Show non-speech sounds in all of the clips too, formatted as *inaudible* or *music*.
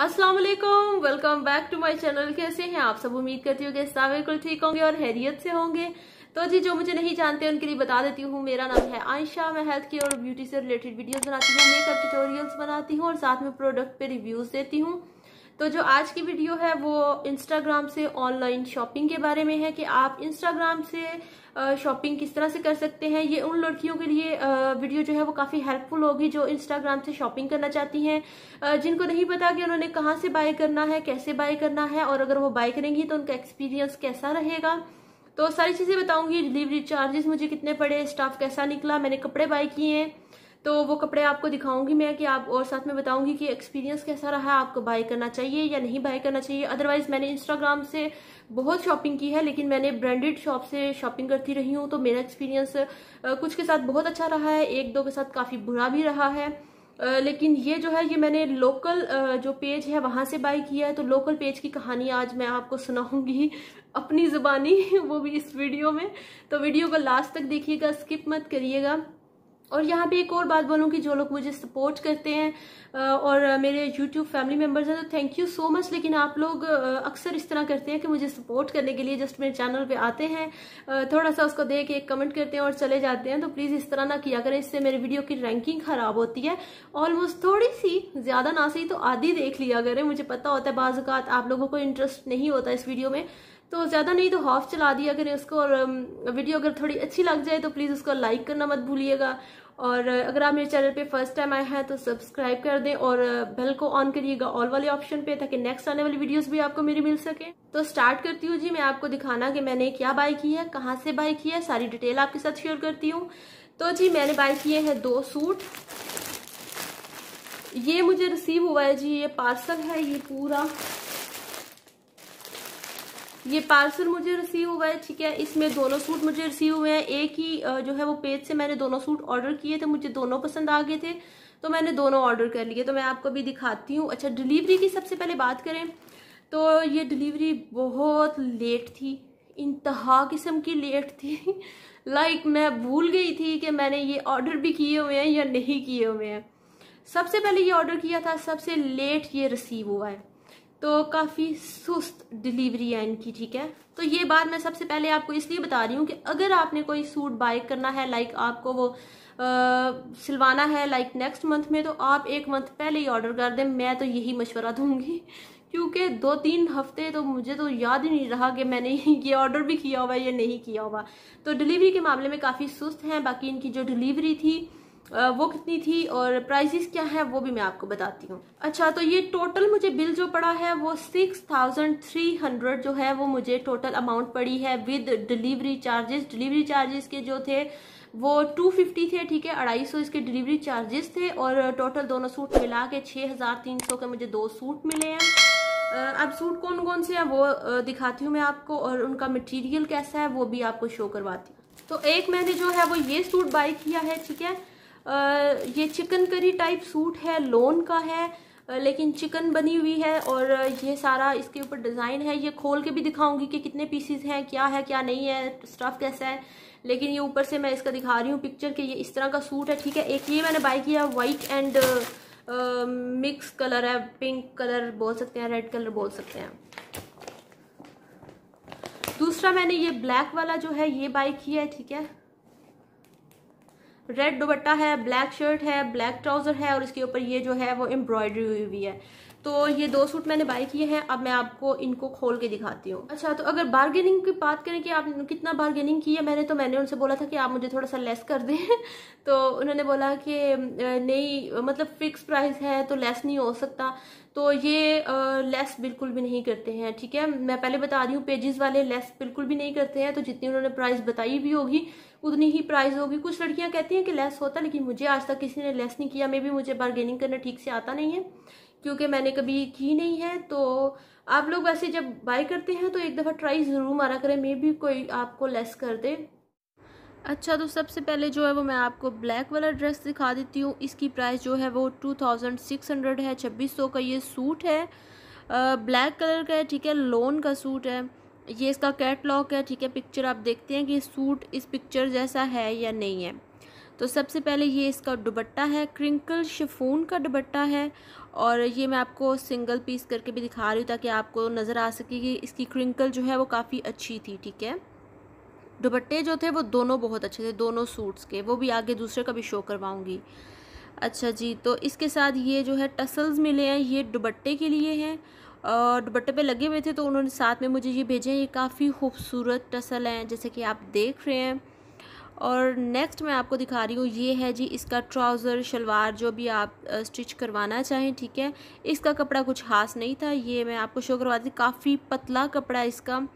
अस्सलाम वालेकुम welcome back to my channel कैसे हैं आप सब उम्मीद करती हूँ कि बिल्कुल ठीक होंगे और हैरियत से होंगे तो जी जो मुझे नहीं जानते उनके लिए बता देती हूँ मेरा नाम है आयशा मैं हेल्थ केयर और ब्यूटी से रिलेटेड वीडियोस बनाती हूँ मेकअप ट्यूटोरियल्स बनाती हूँ और साथ में प्रोडक्ट पे रिव्यूज़ देती हूँ तो जो आज की वीडियो है वो इंस्टाग्राम से ऑनलाइन शॉपिंग के बारे में है कि आप इंस्टाग्राम से शॉपिंग किस तरह से कर सकते हैं ये उन लड़कियों के लिए वीडियो जो है वो काफ़ी हेल्पफुल होगी जो इंस्टाग्राम से शॉपिंग करना चाहती हैं जिनको नहीं पता कि उन्होंने कहाँ से बाय करना है कैसे बाय करना है और अगर वो बाय करेंगी तो उनका एक्सपीरियंस कैसा रहेगा तो सारी चीज़ें बताऊंगी डिलीवरी चार्जेस मुझे कितने पड़े स्टाफ कैसा निकला मैंने कपड़े बाय किए हैं तो वो कपड़े आपको दिखाऊंगी मैं कि आप और साथ में बताऊंगी कि एक्सपीरियंस कैसा रहा आपको बाय करना चाहिए या नहीं बाय करना चाहिए अदरवाइज मैंने इंस्टाग्राम से बहुत शॉपिंग की है लेकिन मैंने ब्रांडेड शॉप से शॉपिंग करती रही हूँ तो मेरा एक्सपीरियंस कुछ के साथ बहुत अच्छा रहा है एक दो के साथ काफ़ी बुरा भी रहा है लेकिन ये जो है ये मैंने लोकल जो पेज है वहाँ से बाई किया है तो लोकल पेज की कहानी आज मैं आपको सुनाऊंगी *laughs* अपनी ज़ुबानी *laughs* वो भी इस वीडियो में तो वीडियो को लास्ट तक देखिएगा स्किप मत करिएगा और यहाँ पे एक और बात बोलूँ कि जो लोग मुझे सपोर्ट करते हैं और मेरे यूट्यूब फैमिली मेम्बर्स हैं तो थैंक यू सो मच लेकिन आप लोग अक्सर इस तरह करते हैं कि मुझे सपोर्ट करने के लिए जस्ट मेरे चैनल पे आते हैं थोड़ा सा उसको देख एक कमेंट करते हैं और चले जाते हैं तो प्लीज़ इस तरह ना किया करें इससे मेरे वीडियो की रैंकिंग ख़राब होती है ऑलमोस्ट थोड़ी सी ज़्यादा ना सही तो आधी देख लिया करें मुझे पता होता है बाज़ात आप लोगों को इंटरेस्ट नहीं होता इस वीडियो में तो ज़्यादा नहीं तो हाफ चला दिया करें उसको और वीडियो um, अगर थोड़ी अच्छी लग जाए तो प्लीज़ उसको लाइक करना मत भूलिएगा और uh, अगर आप मेरे चैनल पे फर्स्ट टाइम आए हैं तो सब्सक्राइब कर दें और बेल uh, को ऑन करिएगा ऑल वाले ऑप्शन पे ताकि नेक्स्ट आने वाली वीडियोस भी आपको मेरी मिल सके तो स्टार्ट करती हूँ जी मैं आपको दिखाना कि मैंने क्या बाय की है कहाँ से बाय की है सारी डिटेल आपके साथ शेयर करती हूँ तो जी मैंने बाय किए हैं दो सूट ये मुझे रिसीव हुआ है जी ये पार्सल है ये पूरा ये पार्सल मुझे रिसीव हुआ है ठीक है इसमें दोनों सूट मुझे रिसीव हुए हैं एक ही जो है वो पेज से मैंने दोनों सूट ऑर्डर किए थे मुझे दोनों पसंद आ गए थे तो मैंने दोनों ऑर्डर कर लिए तो मैं आपको भी दिखाती हूँ अच्छा डिलीवरी की सबसे पहले बात करें तो ये डिलीवरी बहुत लेट थी इंतहा किस्म की लेट थी लाइक *laughs* like, मैं भूल गई थी कि मैंने ये ऑर्डर भी किए हुए हैं या नहीं किए हुए हैं सबसे पहले ये ऑर्डर किया था सबसे लेट ये रिसीव हुआ है तो काफ़ी सुस्त डिलीवरी है इनकी ठीक है तो ये बात मैं सबसे पहले आपको इसलिए बता रही हूँ कि अगर आपने कोई सूट बाय करना है लाइक आपको वो आ, सिलवाना है लाइक नेक्स्ट मंथ में तो आप एक मंथ पहले ही ऑर्डर कर दें मैं तो यही मशवरा दूंगी क्योंकि दो तीन हफ्ते तो मुझे तो याद ही नहीं रहा कि मैंने *laughs* ये ऑर्डर भी किया हुआ या नहीं किया हुआ तो डिलीवरी के मामले में काफ़ी सुस्त हैं बाकी इनकी जो डिलीवरी थी वो कितनी थी और प्राइजेस क्या है वो भी मैं आपको बताती हूँ अच्छा तो ये टोटल मुझे बिल जो पड़ा है वो सिक्स थाउजेंड थ्री हंड्रेड जो है वो मुझे टोटल अमाउंट पड़ी है with delivery charges delivery charges के जो थे वो टू फिफ्टी थे ठीक है अढ़ाई सौ इसके डिलीवरी चार्जेस थे और टोटल दोनों सूट मिला के छः हज़ार तीन सौ के मुझे दो सूट मिले हैं अब सूट कौन कौन से हैं वो दिखाती हूँ मैं आपको और उनका मटीरियल कैसा है वो भी आपको शो करवाती हूँ तो एक मैंने जो है वो ये सूट बाई किया है ठीक है ये चिकन करी टाइप सूट है लोन का है लेकिन चिकन बनी हुई है और ये सारा इसके ऊपर डिज़ाइन है ये खोल के भी दिखाऊंगी कि कितने पीसीज हैं क्या है क्या नहीं है स्टफ़ कैसा है लेकिन ये ऊपर से मैं इसका दिखा रही हूँ पिक्चर कि ये इस तरह का सूट है ठीक है एक ये मैंने बाई किया वाइट एंड मिक्स कलर है पिंक कलर बोल सकते हैं रेड कलर बोल सकते हैं दूसरा मैंने ये ब्लैक वाला जो है ये बाई किया है ठीक है रेड दुबट्टा है ब्लैक शर्ट है ब्लैक ट्राउजर है और इसके ऊपर ये जो है वो एम्ब्रॉयडरी हुई हुई है तो ये दो सूट मैंने बाय किए हैं अब मैं आपको इनको खोल के दिखाती हूँ अच्छा तो अगर बार्गेनिंग की बात करें कि आप कितना बार्गेनिंग की है मैंने तो मैंने उनसे बोला था कि आप मुझे थोड़ा सा लेस कर दें *laughs* तो उन्होंने बोला कि नहीं मतलब फिक्स प्राइस है तो लेस नहीं हो सकता तो ये लेस बिल्कुल भी नहीं करते हैं ठीक है मैं पहले बता रही हूँ पेजेस वाले लेस बिल्कुल भी नहीं करते हैं तो जितनी उन्होंने प्राइस बताई भी होगी उतनी ही प्राइस होगी कुछ लड़कियां कहती हैं कि लेस होता लेकिन मुझे आज तक किसी ने लेस नहीं किया मे भी मुझे बार्गेनिंग करना ठीक से आता नहीं है क्योंकि मैंने कभी की नहीं है तो आप लोग वैसे जब बाय करते हैं तो एक दफ़ा ट्राई ज़रूर मारा करें मे भी कोई आपको लेस कर दे अच्छा तो सबसे पहले जो है वो मैं आपको ब्लैक वाला ड्रेस दिखा देती हूँ इसकी प्राइस जो है वो टू थाउजेंड सिक्स हंड्रेड है छब्बीस सौ का ये सूट है ब्लैक कलर का है ठीक है लोन का सूट है ये इसका कैटलॉग है ठीक है पिक्चर आप देखते हैं कि सूट इस पिक्चर जैसा है या नहीं है तो सबसे पहले ये इसका दुबट्टा है क्रिंकल शिफोन का दुबट्टा है और ये मैं आपको सिंगल पीस करके भी दिखा रही हूँ ताकि आपको नज़र आ सके कि इसकी क्रिंकल जो है वो काफ़ी अच्छी थी ठीक है दुबट्टे जो थे वो दोनों बहुत अच्छे थे दोनों सूट्स के वो भी आगे दूसरे का भी शो करवाऊँगी अच्छा जी तो इसके साथ ये जो है टसल्स मिले हैं ये दुबट्टे के लिए हैं दुपट्टे पे लगे हुए थे तो उन्होंने साथ में मुझे ये भेजे हैं ये काफ़ी खूबसूरत टसल हैं जैसे कि आप देख रहे हैं और नेक्स्ट मैं आपको दिखा रही हूँ ये है जी इसका ट्राउज़र शलवार जो भी आप स्टिच करवाना चाहें ठीक है इसका कपड़ा कुछ खास नहीं था ये मैं आपको शो करवा दी काफ़ी पतला कपड़ा इसका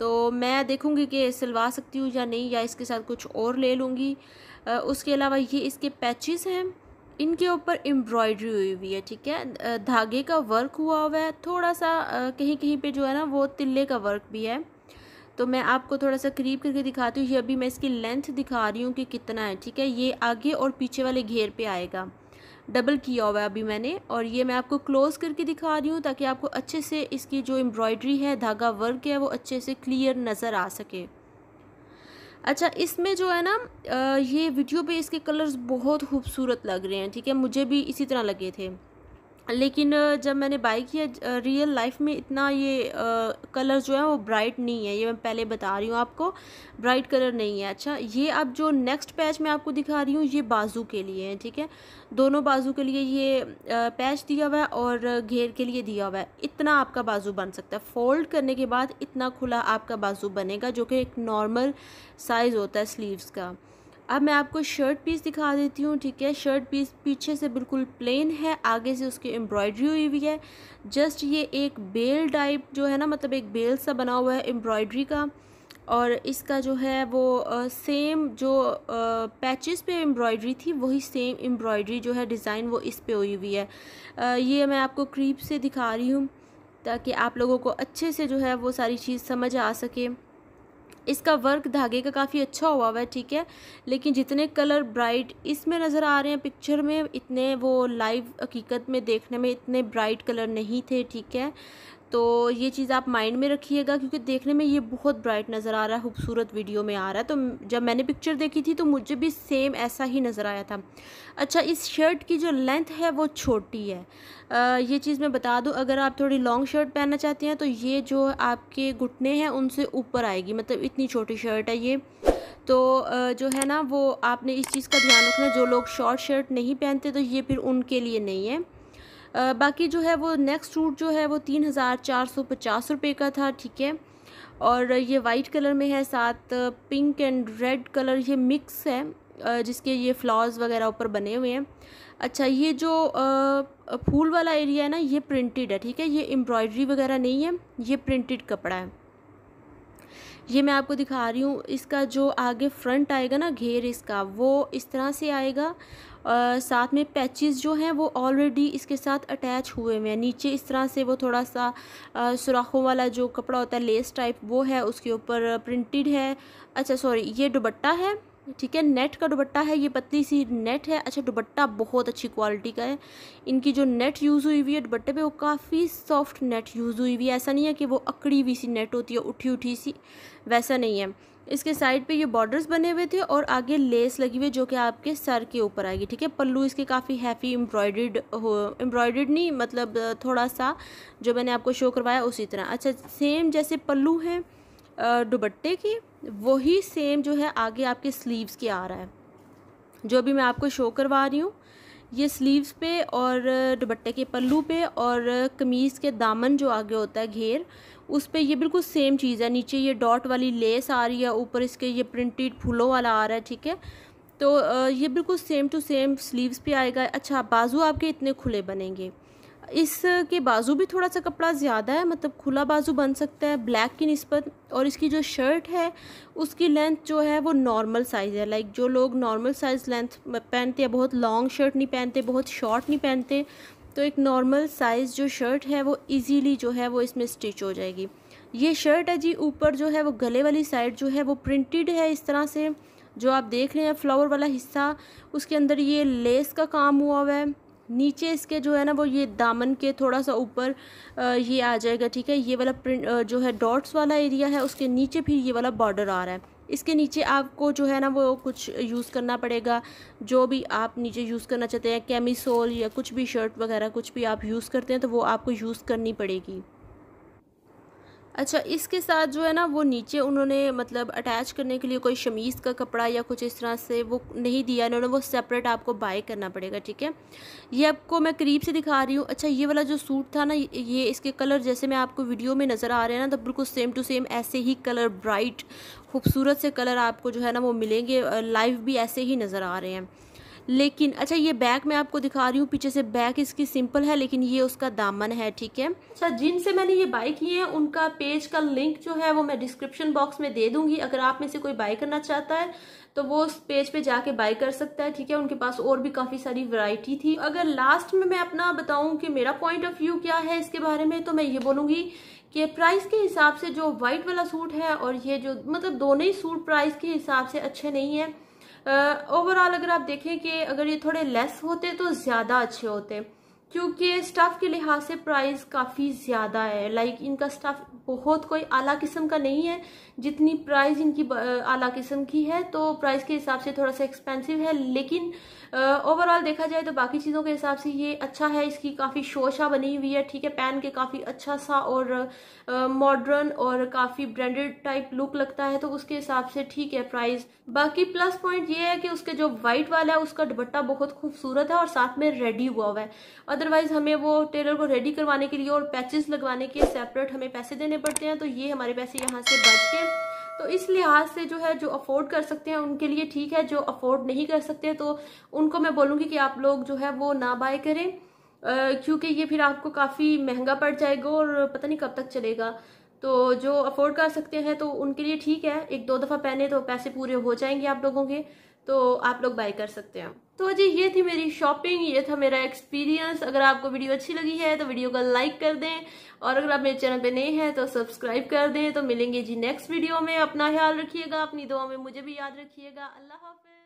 तो मैं देखूँगी कि सिलवा सकती हूँ या नहीं या इसके साथ कुछ और ले लूँगी उसके अलावा ये इसके पैचेस हैं इनके ऊपर एम्ब्रॉयडरी हुई हुई है ठीक है धागे का वर्क हुआ हुआ है थोड़ा सा कहीं कहीं पे जो है ना वो तिल्ले का वर्क भी है तो मैं आपको थोड़ा सा करीब करके दिखाती हूँ ये अभी मैं इसकी लेंथ दिखा रही हूँ कि कितना है ठीक है ये आगे और पीछे वाले घेर पर आएगा डबल किया हुआ है अभी मैंने और ये मैं आपको क्लोज़ करके दिखा रही हूँ ताकि आपको अच्छे से इसकी जो एम्ब्रॉयडरी है धागा वर्क है वो अच्छे से क्लियर नज़र आ सके अच्छा इसमें जो है ना ये वीडियो पे इसके कलर्स बहुत खूबसूरत लग रहे हैं ठीक है मुझे भी इसी तरह लगे थे लेकिन जब मैंने बाई किया रियल लाइफ में इतना ये कलर जो है वो ब्राइट नहीं है ये मैं पहले बता रही हूँ आपको ब्राइट कलर नहीं है अच्छा ये अब जो नेक्स्ट पैच मैं आपको दिखा रही हूँ ये बाजू के लिए है ठीक है दोनों बाजू के लिए ये पैच दिया हुआ है और घेर के लिए दिया हुआ है इतना आपका बाजू बन सकता है फोल्ड करने के बाद इतना खुला आपका बाजू बनेगा जो कि एक नॉर्मल साइज़ होता है स्लीवस का अब मैं आपको शर्ट पीस दिखा देती हूँ ठीक है शर्ट पीस पीछे से बिल्कुल प्लेन है आगे से उसकी एम्ब्रॉयडरी हुई हुई है जस्ट ये एक बेल टाइप जो है ना मतलब एक बेल सा बना हुआ है एम्ब्रॉयडरी का और इसका जो है वो आ, सेम जो पैचेस पे एम्ब्रॉयडरी थी वही सेम एम्ब्रॉयडरी जो है डिज़ाइन वो इस पे हुई हुई है आ, ये मैं आपको क्रीप से दिखा रही हूँ ताकि आप लोगों को अच्छे से जो है वो सारी चीज़ समझ आ सके इसका वर्क धागे का काफ़ी अच्छा हुआ हुआ है ठीक है लेकिन जितने कलर ब्राइट इसमें नज़र आ रहे हैं पिक्चर में इतने वो लाइव हकीकत में देखने में इतने ब्राइट कलर नहीं थे ठीक है तो ये चीज़ आप माइंड में रखिएगा क्योंकि देखने में ये बहुत ब्राइट नज़र आ रहा है खूबसूरत वीडियो में आ रहा है तो जब मैंने पिक्चर देखी थी तो मुझे भी सेम ऐसा ही नज़र आया था अच्छा इस शर्ट की जो लेंथ है वो छोटी है आ, ये चीज़ मैं बता दूँ अगर आप थोड़ी लॉन्ग शर्ट पहनना चाहते हैं तो ये जो आपके घुटने हैं उनसे ऊपर आएगी मतलब इतनी छोटी शर्ट है ये तो जो है ना वो आपने इस चीज़ का ध्यान रखना जो लोग शॉर्ट शर्ट नहीं पहनते तो ये फिर उनके लिए नहीं है बाकी जो है वो नेक्स्ट सूट जो है वो तीन हज़ार चार सौ पचास रुपये का था ठीक है और ये वाइट कलर में है साथ पिंक एंड रेड कलर ये मिक्स है जिसके ये फ्लावर्स वगैरह ऊपर बने हुए हैं अच्छा ये जो फूल वाला एरिया है ना ये प्रिंटेड है ठीक है ये एम्ब्रॉयडरी वगैरह नहीं है ये प्रिंटेड कपड़ा है ये मैं आपको दिखा रही हूँ इसका जो आगे फ्रंट आएगा ना घेर इसका वो इस तरह से आएगा और साथ में पैचेस जो हैं वो ऑलरेडी इसके साथ अटैच हुए हुए हैं नीचे इस तरह से वो थोड़ा सा सुराखों वाला जो कपड़ा होता है लेस टाइप वो है उसके ऊपर प्रिंटेड है अच्छा सॉरी ये दुबट्टा है ठीक है नेट का दुबट्टा है ये पतली सी नेट है अच्छा दुबट्टा बहुत अच्छी क्वालिटी का है इनकी जो नेट यूज़ हुई हुई है दुबट्टे पे वो काफ़ी सॉफ्ट नेट यूज़ हुई हुई है ऐसा नहीं है कि वो अकड़ी हुई सी नेट होती है उठी उठी सी वैसा नहीं है इसके साइड पे ये बॉर्डर्स बने हुए थे और आगे लेस लगी हुई जो कि आपके सर के ऊपर आएगी ठीक है पल्लू इसके काफ़ी हैवी एम्ब्रॉयड हो एम्ब्रॉयड नहीं मतलब थोड़ा सा जो मैंने आपको शो करवाया उसी तरह अच्छा सेम जैसे पल्लू हैं दुबट्टे की वही सेम जो है आगे आपके स्लीव्स के आ रहा है जो भी मैं आपको शो करवा रही हूँ ये स्लीव्स पे और दुबट्टे के पल्लू पे और कमीज़ के दामन जो आगे होता है घेर उस पर ये बिल्कुल सेम चीज़ है नीचे ये डॉट वाली लेस आ रही है ऊपर इसके ये प्रिंटेड फूलों वाला आ रहा है ठीक है तो ये बिल्कुल सेम टू सेम स्लीव्स पे आएगा अच्छा बाजू आपके इतने खुले बनेंगे इसके बाजू भी थोड़ा सा कपड़ा ज़्यादा है मतलब खुला बाजू बन सकता है ब्लैक की नस्बत और इसकी जो शर्ट है उसकी लेंथ जो है वो नॉर्मल साइज़ है लाइक जो लोग नॉर्मल साइज़ लेंथ पहनते हैं बहुत लॉन्ग शर्ट नहीं पहनते बहुत शॉर्ट नहीं पहनते तो एक नॉर्मल साइज़ जो शर्ट है वो इजीली जो है वो इसमें स्टिच हो जाएगी ये शर्ट है जी ऊपर जो है वो गले वाली साइड जो है वो प्रिंटेड है इस तरह से जो आप देख रहे हैं फ्लावर वाला हिस्सा उसके अंदर ये लेस का काम हुआ हुआ है नीचे इसके जो है ना वो ये दामन के थोड़ा सा ऊपर ये आ जाएगा ठीक है ये वाला प्रिंट जो है डॉट्स वाला एरिया है उसके नीचे फिर ये वाला बॉर्डर आ रहा है इसके नीचे आपको जो है ना वो कुछ यूज़ करना पड़ेगा जो भी आप नीचे यूज़ करना चाहते हैं कैमिसोल या कुछ भी शर्ट वगैरह कुछ भी आप यूज़ करते हैं तो वो आपको यूज़ करनी पड़ेगी अच्छा इसके साथ जो है ना वो नीचे उन्होंने मतलब अटैच करने के लिए कोई शमीज़ का कपड़ा या कुछ इस तरह से वो नहीं दिया इन्होंने वो सेपरेट आपको बाय करना पड़ेगा ठीक है ये आपको मैं करीब से दिखा रही हूँ अच्छा ये वाला जो सूट था ना ये इसके कलर जैसे मैं आपको वीडियो में नज़र आ रहे हैं ना तो बिल्कुल सेम टू सेम ऐसे ही कलर ब्राइट खूबसूरत से कलर आपको जो है ना वो मिलेंगे लाइव भी ऐसे ही नज़र आ रहे हैं लेकिन अच्छा ये बैक मैं आपको दिखा रही हूँ पीछे से बैक इसकी सिंपल है लेकिन ये उसका दामन है ठीक है अच्छा जिनसे मैंने ये बाय किए हैं उनका पेज का लिंक जो है वो मैं डिस्क्रिप्शन बॉक्स में दे दूंगी अगर आप में से कोई बाय करना चाहता है तो वो उस पेज पे जाके बाय कर सकता है ठीक है उनके पास और भी काफी सारी वैरायटी थी अगर लास्ट में मैं अपना बताऊं कि मेरा पॉइंट ऑफ व्यू क्या है इसके बारे में तो मैं ये बोलूंगी कि प्राइस के हिसाब से जो वाइट वाला सूट है और ये जो मतलब दोनों ही सूट प्राइस के हिसाब से अच्छे नहीं है ओवरऑल अगर आप देखें कि अगर ये थोड़े लेस होते तो ज़्यादा अच्छे होते क्योंकि स्टफ़ के लिहाज से प्राइस काफ़ी ज़्यादा है लाइक इनका स्टफ़ बहुत कोई आला किस्म का नहीं है जितनी प्राइस इनकी आला किस्म की है तो प्राइस के हिसाब से थोड़ा सा एक्सपेंसिव है लेकिन ओवरऑल देखा जाए तो बाकी चीज़ों के हिसाब से ये अच्छा है इसकी काफ़ी शोशा बनी हुई है ठीक है पैन के काफ़ी अच्छा सा और मॉडर्न और काफ़ी ब्रांडेड टाइप लुक लगता है तो उसके हिसाब से ठीक है प्राइस बाकी प्लस पॉइंट ये है कि उसके जो वाइट वाला है उसका दुपट्टा बहुत खूबसूरत है और साथ में रेडी हुआ हुआ है अदरवाइज हमें वो टेलर को रेडी करवाने के लिए और पैचेस लगवाने के सेपरेट हमें पैसे देने पड़ते हैं तो ये हमारे पैसे यहाँ से बच के तो इस लिहाज से जो है जो अफोर्ड कर सकते हैं उनके लिए ठीक है जो अफोर्ड नहीं कर सकते तो उनको मैं बोलूँगी कि आप लोग जो है वो ना बाय करें क्योंकि ये फिर आपको काफ़ी महंगा पड़ जाएगा और पता नहीं कब तक चलेगा तो जो अफोर्ड कर सकते हैं तो उनके लिए ठीक है एक दो दफ़ा पहने तो पैसे पूरे हो जाएंगे आप लोगों के तो आप लोग बाय कर सकते हैं तो जी ये थी मेरी शॉपिंग ये था मेरा एक्सपीरियंस अगर आपको वीडियो अच्छी लगी है तो वीडियो को लाइक कर दें और अगर आप मेरे चैनल पे नए हैं तो सब्सक्राइब कर दें तो मिलेंगे जी नेक्स्ट वीडियो में अपना ख्याल रखिएगा अपनी दुआ में मुझे भी याद रखिएगा अल्लाह हाफि